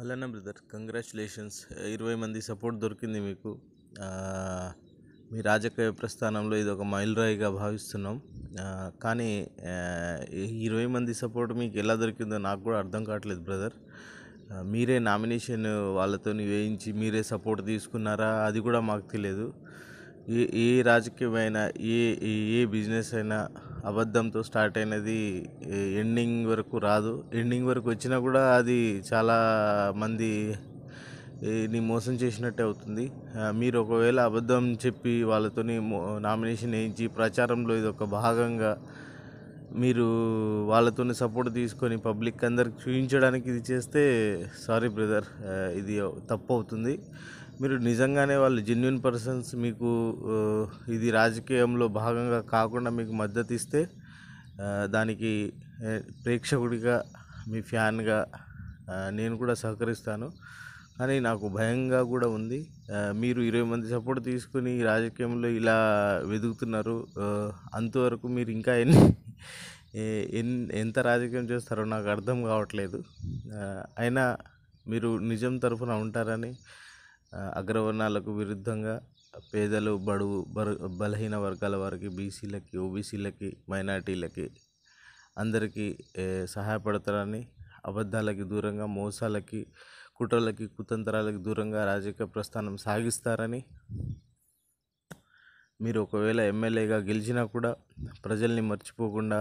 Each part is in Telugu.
మల్లన్న బ్రదర్ కంగ్రాచులేషన్స్ ఇరవై మంది సపోర్ట్ దొరికింది మీకు మీ రాజకీయ ప్రస్థానంలో ఇది ఒక రాయిగా భావిస్తున్నాం కానీ ఇరవై మంది సపోర్ట్ మీకు ఎలా దొరికిందో నాకు కూడా అర్థం కావట్లేదు బ్రదర్ మీరే నామినేషన్ వాళ్ళతో వేయించి మీరే సపోర్ట్ తీసుకున్నారా అది కూడా మాకు తెలియదు ఏ ఏ రాజకీయమైన ఏ ఏ బిజినెస్ అయినా అబద్ధంతో స్టార్ట్ అయినది ఎండింగ్ వరకు రాదు ఎండింగ్ వరకు వచ్చినా కూడా అది చాలా మంది మోసం చేసినట్టే అవుతుంది మీరు ఒకవేళ అబద్ధం చెప్పి వాళ్ళతోని నామినేషన్ వేయించి ప్రచారంలో ఇది ఒక భాగంగా మీరు వాళ్ళతో సపోర్ట్ తీసుకొని పబ్లిక్ అందరికి చూపించడానికి ఇది చేస్తే సారీ బ్రదర్ ఇది తప్పు అవుతుంది మీరు నిజంగానే వాళ్ళు జెన్యున్ పర్సన్స్ మీకు ఇది రాజకీయంలో భాగంగా కాకుండా మీకు మద్దతు ఇస్తే దానికి ప్రేక్షకుడిగా మీ ఫ్యాన్గా నేను కూడా సహకరిస్తాను కానీ నాకు భయంగా కూడా ఉంది మీరు ఇరవై మంది సపోర్ట్ తీసుకుని రాజకీయంలో ఇలా వెతుకుతున్నారు అంతవరకు మీరు ఇంకా ఎన్ని ఎంత రాజకీయం చేస్తారో నాకు అర్థం కావట్లేదు అయినా మీరు నిజం తరఫున ఉంటారని అగ్రవర్ణాలకు విరుద్ధంగా పేదలు బడుగు బరు బలహీన వర్గాల వారికి బీసీలకి ఓబీసీలకి మైనార్టీలకి అందరికీ సహాయపడతారని అబద్ధాలకి దూరంగా మోసాలకి కుట్రలకి కుతంత్రాలకి దూరంగా రాజకీయ ప్రస్థానం సాగిస్తారని మీరు ఒకవేళ ఎమ్మెల్యేగా గెలిచినా కూడా ప్రజల్ని మర్చిపోకుండా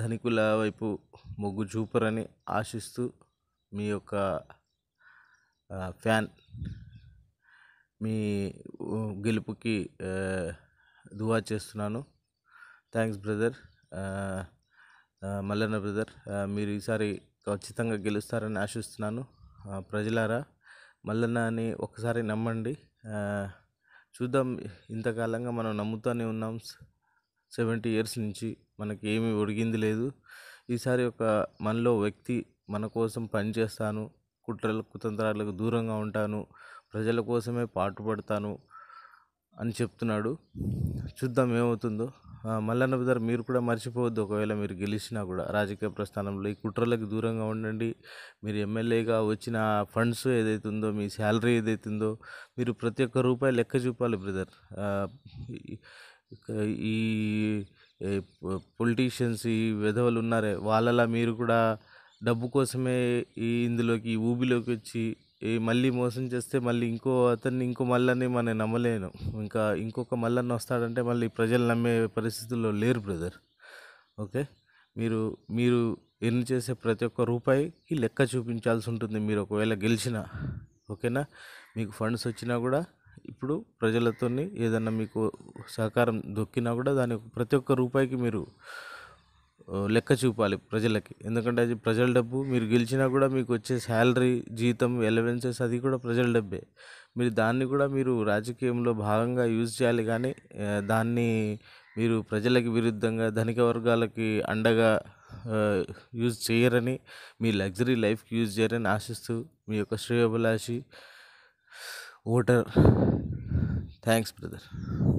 ధనికుల వైపు మొగ్గు చూపరని ఆశిస్తూ మీ యొక్క ఫ్యాన్ మీ గెలుపుకి దువా చేస్తున్నాను థ్యాంక్స్ బ్రదర్ మల్లన్న బ్రదర్ మీరు ఈసారి ఖచ్చితంగా గెలుస్తారని ఆశిస్తున్నాను ప్రజలారా మల్లన్న అని ఒకసారి నమ్మండి చూద్దాం ఇంతకాలంగా మనం నమ్ముతూనే ఉన్నాం సెవెంటీ ఇయర్స్ నుంచి మనకి ఏమీ ఒడిగింది లేదు ఈసారి ఒక మనలో వ్యక్తి మన కోసం పనిచేస్తాను కుట్రలకు కుతంత్రాలకు దూరంగా ఉంటాను ప్రజల కోసమే పాటుపడతాను అని చెప్తున్నాడు చూద్దాం ఏమవుతుందో మల్లన్న బ్రదర్ మీరు కూడా మర్చిపోవద్దు ఒకవేళ మీరు గెలిచినా కూడా రాజకీయ ప్రస్థానంలో ఈ కుట్రలకు దూరంగా ఉండండి మీరు ఎమ్మెల్యేగా వచ్చిన ఫండ్స్ ఏదైతే ఉందో మీ శాలరీ ఏదైతే ఉందో మీరు ప్రతి ఒక్క రూపాయి లెక్క చూపాలి బ్రదర్ ఈ పొలిటీషియన్స్ ఈ విధవలు ఉన్నారే వాళ్ళలా మీరు కూడా డబ్బు కోసమే ఈ ఇందులోకి ఈ ఊబిలోకి వచ్చి మళ్ళీ మోసం చేస్తే మళ్ళీ ఇంకో అతన్ని ఇంకో మల్లన్ని మనం నమ్మలేను ఇంకా ఇంకొక మళ్ళని వస్తాడంటే మళ్ళీ ప్రజలు నమ్మే పరిస్థితుల్లో లేరు బ్రదర్ ఓకే మీరు మీరు ఎన్ని చేసే ప్రతి ఒక్క రూపాయికి లెక్క చూపించాల్సి ఉంటుంది మీరు ఒకవేళ గెలిచినా ఓకేనా మీకు ఫండ్స్ వచ్చినా కూడా ఇప్పుడు ప్రజలతో ఏదన్నా మీకు సహకారం దొక్కినా కూడా దాని ప్రతి ఒక్క రూపాయికి మీరు లెక్క చూపాలి ప్రజలకి ఎందుకంటే అది ప్రజల డబ్బు మీరు గెలిచినా కూడా మీకు వచ్చే శాలరీ జీతం ఎలవెన్సెస్ అది కూడా ప్రజల డబ్బే మీరు దాన్ని కూడా మీరు రాజకీయంలో భాగంగా యూజ్ చేయాలి కానీ దాన్ని మీరు ప్రజలకి విరుద్ధంగా ధనిక వర్గాలకి అండగా యూజ్ చేయరని మీ లగ్జరీ లైఫ్కి యూజ్ చేయరని ఆశిస్తూ మీ యొక్క శ్రేయభిలాషి ఓటర్ థ్యాంక్స్ బ్రదర్